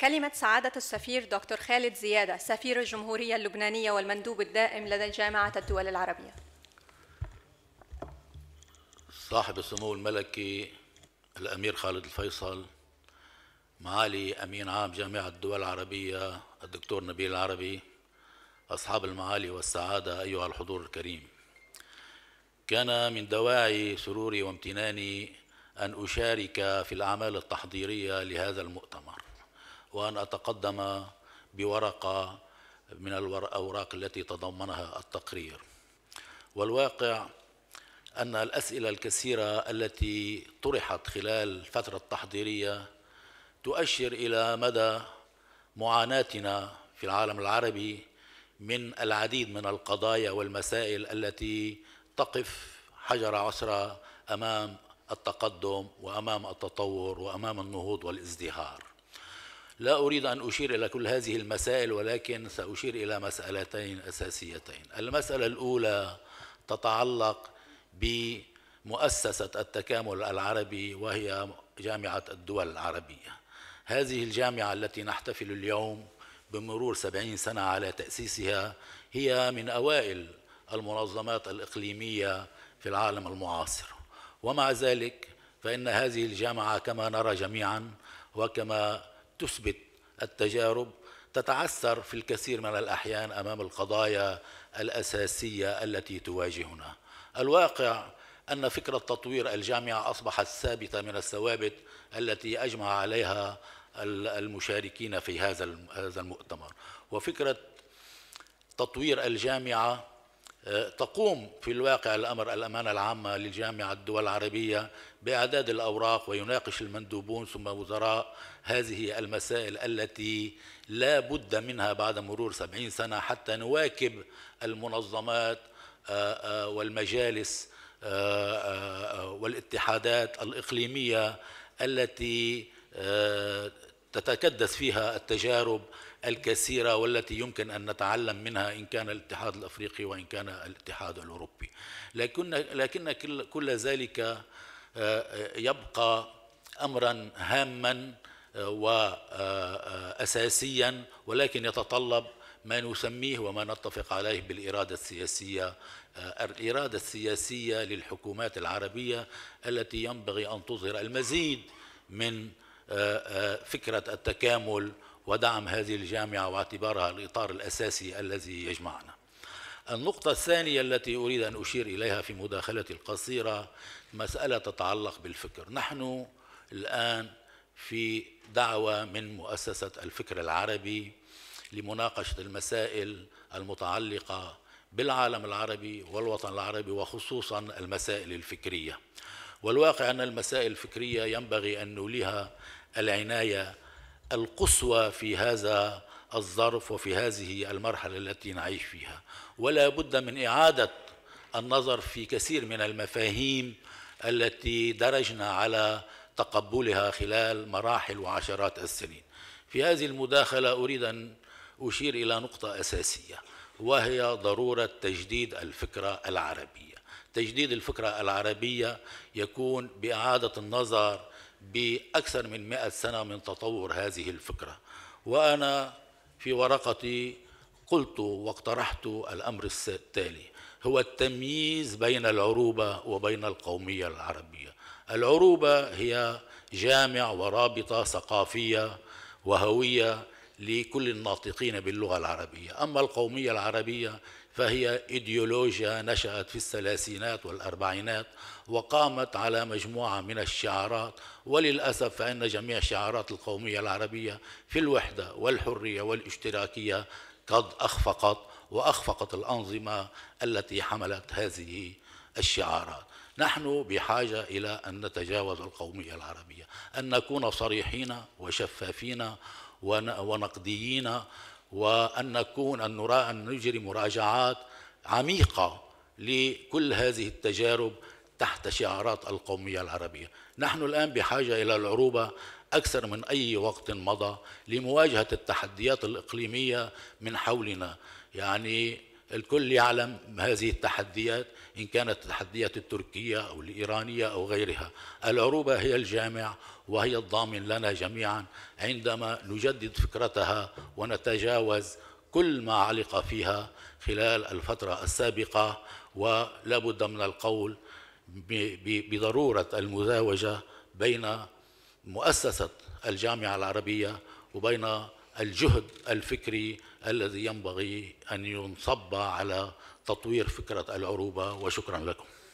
كلمة سعادة السفير دكتور خالد زيادة سفير الجمهورية اللبنانية والمندوب الدائم لدى جامعة الدول العربية صاحب السمو الملكي الأمير خالد الفيصل معالي أمين عام جامعة الدول العربية الدكتور نبيل العربي أصحاب المعالي والسعادة أيها الحضور الكريم كان من دواعي سروري وامتناني أن أشارك في الأعمال التحضيرية لهذا المؤتمر وأن أتقدم بورقة من الأوراق التي تضمنها التقرير والواقع أن الأسئلة الكثيرة التي طرحت خلال الفترة التحضيرية تؤشر إلى مدى معاناتنا في العالم العربي من العديد من القضايا والمسائل التي تقف حجر عسرة أمام التقدم وأمام التطور وأمام النهوض والازدهار لا أريد أن أشير إلى كل هذه المسائل ولكن سأشير إلى مسألتين أساسيتين المسألة الأولى تتعلق بمؤسسة التكامل العربي وهي جامعة الدول العربية هذه الجامعة التي نحتفل اليوم بمرور سبعين سنة على تأسيسها هي من أوائل المنظمات الإقليمية في العالم المعاصر ومع ذلك فإن هذه الجامعة كما نرى جميعا وكما تثبت التجارب تتعثر في الكثير من الأحيان أمام القضايا الأساسية التي تواجهنا الواقع أن فكرة تطوير الجامعة أصبحت ثابتة من الثوابت التي أجمع عليها المشاركين في هذا المؤتمر وفكرة تطوير الجامعة تقوم في الواقع الأمر الأمانة العامة للجامعة الدول العربية بإعداد الأوراق ويناقش المندوبون ثم وزراء هذه المسائل التي لا بد منها بعد مرور سبعين سنة حتى نواكب المنظمات آه، آه، والمجالس آه، والاتحادات الإقليمية التي تتكدس فيها التجارب الكثيرة والتي يمكن أن نتعلم منها إن كان الاتحاد الأفريقي وإن كان الاتحاد الأوروبي لكن, لكن كل, كل ذلك آه، آه، يبقى أمرا هاما آه، وأساسيا ولكن يتطلب ما نسميه وما نتفق عليه بالإرادة السياسية الإرادة السياسية للحكومات العربية التي ينبغي أن تظهر المزيد من آه، آه، فكرة التكامل ودعم هذه الجامعة واعتبارها الإطار الأساسي الذي يجمعنا النقطة الثانية التي أريد أن أشير إليها في مداخلتي القصيرة مسألة تتعلق بالفكر نحن الآن في دعوة من مؤسسة الفكر العربي لمناقشة المسائل المتعلقة بالعالم العربي والوطن العربي وخصوصا المسائل الفكرية والواقع أن المسائل الفكرية ينبغي أن نوليها العناية القصوى في هذا الظرف وفي هذه المرحلة التي نعيش فيها ولا بد من إعادة النظر في كثير من المفاهيم التي درجنا على تقبلها خلال مراحل وعشرات السنين في هذه المداخلة أريد أن أشير إلى نقطة أساسية وهي ضرورة تجديد الفكرة العربية تجديد الفكرة العربية يكون بإعادة النظر بأكثر من مئة سنة من تطور هذه الفكرة وأنا في ورقتي قلت واقترحت الأمر التالي هو التمييز بين العروبة وبين القومية العربية العروبة هي جامع ورابطة ثقافية وهوية لكل الناطقين باللغة العربية أما القومية العربية فهي إيديولوجيا نشأت في الثلاثينات والأربعينات وقامت على مجموعة من الشعارات وللأسف فإن جميع شعارات القومية العربية في الوحدة والحرية والاشتراكية قد أخفقت وأخفقت الأنظمة التي حملت هذه الشعارات نحن بحاجة إلى أن نتجاوز القومية العربية أن نكون صريحين وشفافين ونقديين وأن نكون أن نرى أن نجري مراجعات عميقة لكل هذه التجارب تحت شعارات القومية العربية نحن الآن بحاجة إلى العروبة أكثر من أي وقت مضى لمواجهة التحديات الإقليمية من حولنا يعني الكل يعلم هذه التحديات إن كانت التحديات التركية أو الإيرانية أو غيرها العروبة هي الجامع وهي الضامن لنا جميعا عندما نجدد فكرتها ونتجاوز كل ما علق فيها خلال الفترة السابقة ولا بد من القول بضرورة المزاوجة بين مؤسسة الجامعة العربية وبين الجهد الفكري الذي ينبغي أن ينصب على تطوير فكرة العروبة وشكرا لكم